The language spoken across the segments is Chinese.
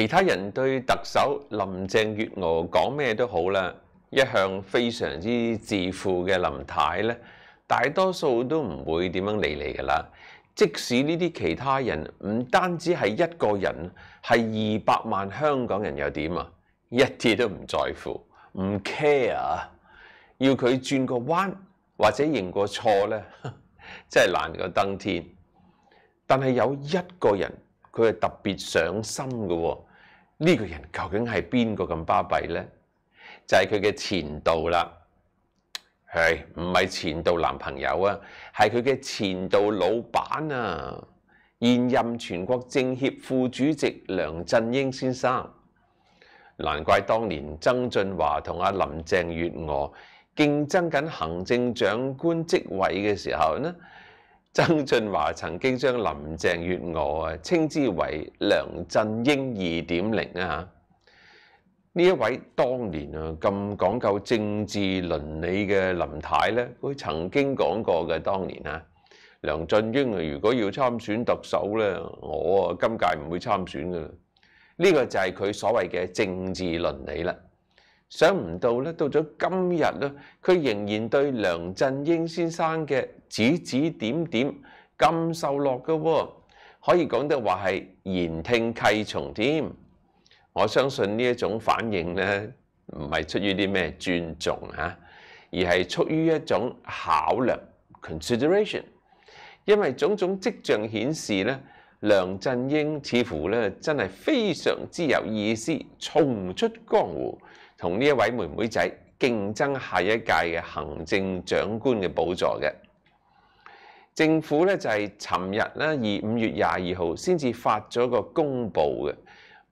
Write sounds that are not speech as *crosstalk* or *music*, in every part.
其他人對特首林鄭月娥講咩都好啦，一向非常之自負嘅林太咧，大多數都唔會點樣理你噶啦。即使呢啲其他人唔單止係一個人，係二百萬香港人又點啊？一啲都唔在乎，唔 care 啊！要佢轉個彎或者認個錯咧，*laughs* 真係難過登天。但係有一個人，佢係特別上心嘅喎。呢個人究竟係邊個咁巴閉呢？就係佢嘅前度啦，係唔係前度男朋友啊？係佢嘅前度老闆啊！現任全國政協副主席梁振英先生，難怪當年曾俊華同阿林鄭月娥競爭緊行政長官職位嘅時候呢？曾俊华曾经将林郑月娥啊称之为梁振英二点零啊呢一位当年啊咁讲究政治伦理嘅林太咧，佢曾经讲过嘅当年啊，梁振英啊如果要参选特首咧，我啊今届唔会参选啦。呢个就系佢所谓嘅政治伦理啦。想唔到咧，到咗今日咧，佢仍然对梁振英先生嘅。指指點點，咁受落嘅喎，可以講得話係言聽虧從添。我相信呢一種反應咧，唔係出於啲咩尊重嚇，而係出於一種考量 consideration。因為種種跡象顯示咧，梁振英似乎咧真係非常之有意思，重出江湖，同呢一位妹妹仔競爭下一屆嘅行政長官嘅寶座嘅。政府咧就係尋日咧，二五月廿二號先至發咗個公佈嘅。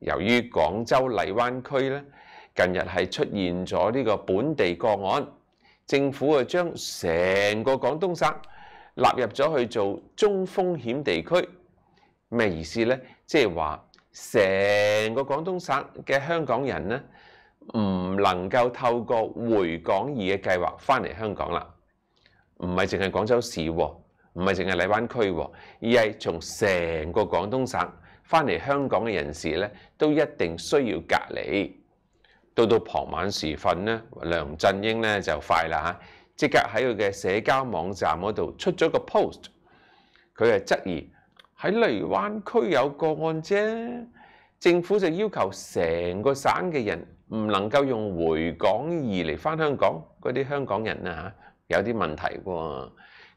由於廣州荔灣區咧近日係出現咗呢個本地個案，政府啊將成個廣東省納入咗去做中風險地區。咩意思呢？即係話成個廣東省嘅香港人咧，唔能夠透過回港二嘅計劃翻嚟香港啦。唔係淨係廣州市喎。唔係淨係荔灣區，而係從成個廣東省翻嚟香港嘅人士咧，都一定需要隔離。到到傍晚時分咧，梁振英咧就快啦即刻喺佢嘅社交網站嗰度出咗個 post，佢係質疑喺荔灣區有個案啫，政府就要求成個省嘅人唔能夠用回港而嚟翻香港，嗰啲香港人啊有啲問題喎。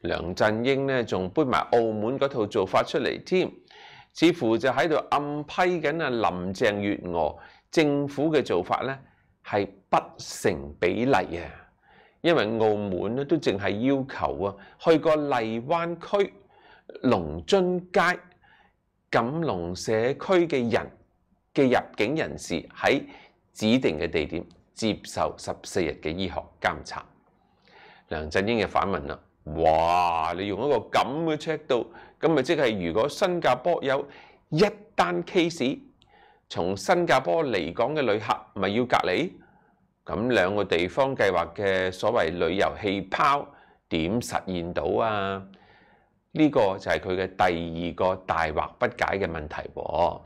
梁振英咧仲搬埋澳門嗰套做法出嚟添，似乎就喺度暗批緊啊林鄭月娥政府嘅做法咧係不成比例啊，因為澳門咧都淨係要求啊去個荔灣區龍津街錦龍社區嘅人嘅入境人士喺指定嘅地點接受十四日嘅醫學監察。梁振英嘅反問啦。哇！你用一個咁嘅 check 度，咁咪即係如果新加坡有一單 case，從新加坡嚟港嘅旅客咪要隔離？咁兩個地方計劃嘅所謂旅遊氣泡點實現到啊？呢個就係佢嘅第二個大惑不解嘅問題喎。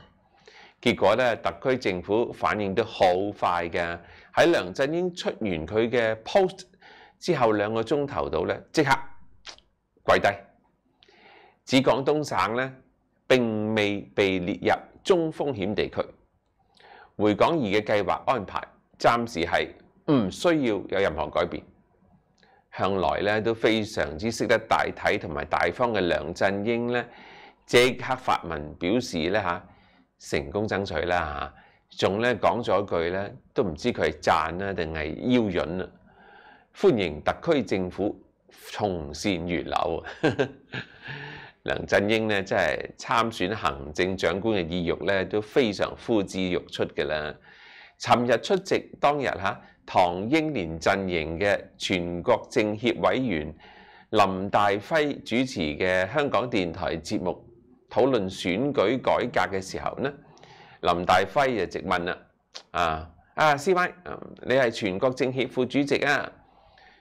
結果咧，特區政府反應得好快㗎。喺梁振英出完佢嘅 post 之後兩個鐘頭度咧，即刻。跪低，指廣東省咧並未被列入中風險地區，回港二嘅計劃安排暫時係唔需要有任何改變。向來咧都非常之識得大體同埋大方嘅梁振英咧，即刻發文表示咧嚇成功爭取啦嚇，仲咧講咗句咧都唔知佢係讚啊定係邀韌啦，歡迎特區政府。從善如流 *laughs* 梁振英咧，真係參選行政長官嘅意欲咧，都非常呼之欲出嘅啦。尋日出席當日嚇唐英年陣營嘅全國政協委員林大輝主持嘅香港電台節目討論選舉改革嘅時候呢，林大輝就直問啦：啊啊，C Y，你係全國政協副主席啊！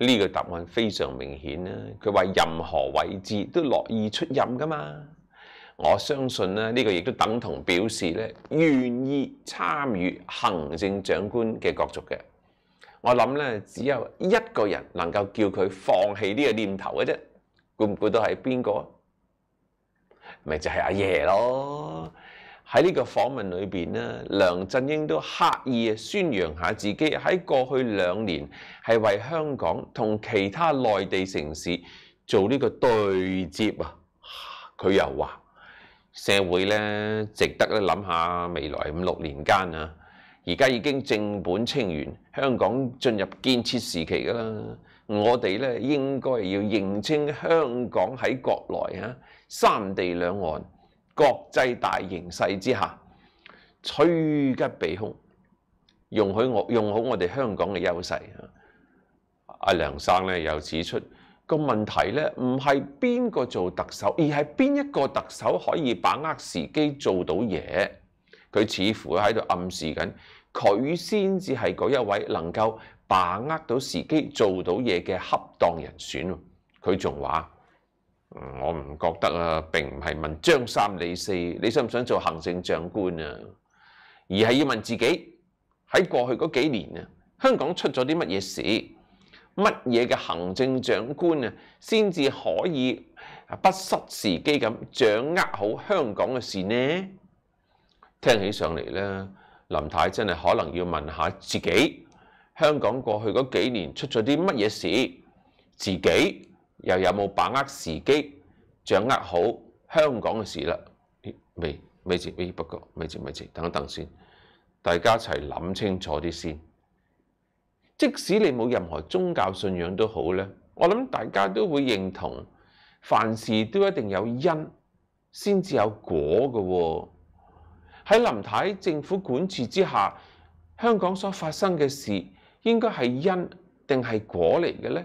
呢個答案非常明顯啦，佢話任何位置都樂意出任噶嘛，我相信咧呢個亦都等同表示咧願意參與行政長官嘅角逐嘅。我諗咧，只有一個人能夠叫佢放棄呢個念頭嘅啫，估唔估到係邊個？咪就係阿爺咯。喺呢個訪問裏面咧，梁振英都刻意宣揚下自己喺過去兩年係為香港同其他內地城市做呢個對接啊。佢又話社會咧值得咧諗下未來五六年間啊，而家已經正本清源，香港進入建設時期噶啦。我哋咧應該要認清香港喺國內啊，三地兩岸。國際大形勢之下，趨吉避兇，容許我用好我哋香港嘅優勢。阿梁生咧又指出個問題咧，唔係邊個做特首，而係邊一個特首可以把握時機做到嘢。佢似乎喺度暗示緊，佢先至係嗰一位能夠把握到時機做到嘢嘅恰當人選。佢仲話。我唔覺得啊，並唔係問張三李四你想唔想做行政長官啊，而係要問自己喺過去嗰幾年啊，香港出咗啲乜嘢事，乜嘢嘅行政長官啊，先至可以不失時機咁掌握好香港嘅事呢？聽起上嚟咧，林太真係可能要問下自己，香港過去嗰幾年出咗啲乜嘢事，自己。又有冇把握時機掌握好香港嘅事啦？未未接，不過未接未接，等一等先。大家一齊諗清楚啲先。即使你冇任何宗教信仰都好咧，我諗大家都會認同，凡事都一定有因先至有果嘅喎。喺林太政府管治之下，香港所發生嘅事應該係因定係果嚟嘅咧？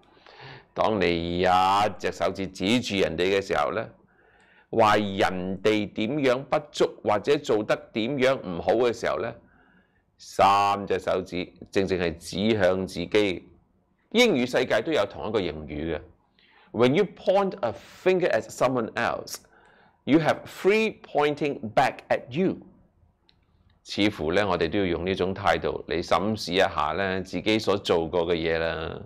當你一隻手指指住人哋嘅時候咧，話人哋點樣不足或者做得點樣唔好嘅時候咧，三隻手指正正係指向自己。英語世界都有同一個用語嘅，When you point a finger at someone else, you have three pointing back at you。似乎咧，我哋都要用呢種態度嚟審視一下咧自己所做過嘅嘢啦。